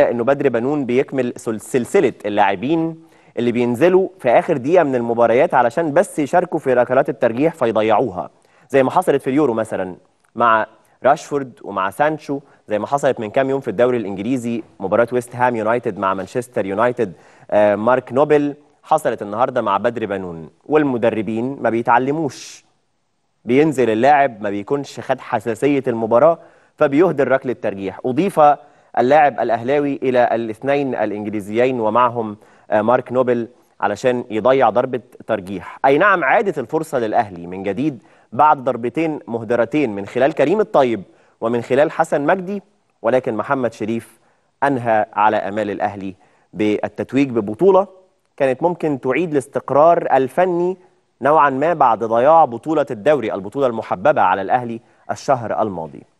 انه بدر بنون بيكمل سلسله اللاعبين اللي بينزلوا في اخر دقيقه من المباريات علشان بس يشاركوا في ركلات الترجيح فيضيعوها زي ما حصلت في اليورو مثلا مع راشفورد ومع سانشو زي ما حصلت من كام يوم في الدوري الانجليزي مباراه ويست هام يونايتد مع مانشستر يونايتد آه مارك نوبل حصلت النهارده مع بدر بنون والمدربين ما بيتعلموش بينزل اللاعب ما بيكونش خد حساسيه المباراه فبيهدر ركله الترجيح اضيف اللاعب الأهلاوي إلى الاثنين الإنجليزيين ومعهم آه، مارك نوبل علشان يضيع ضربة ترجيح أي نعم عادت الفرصة للأهلي من جديد بعد ضربتين مهدرتين من خلال كريم الطيب ومن خلال حسن مجدي ولكن محمد شريف أنهى على أمال الأهلي بالتتويج ببطولة كانت ممكن تعيد الاستقرار الفني نوعا ما بعد ضياع بطولة الدوري البطولة المحببة على الأهلي الشهر الماضي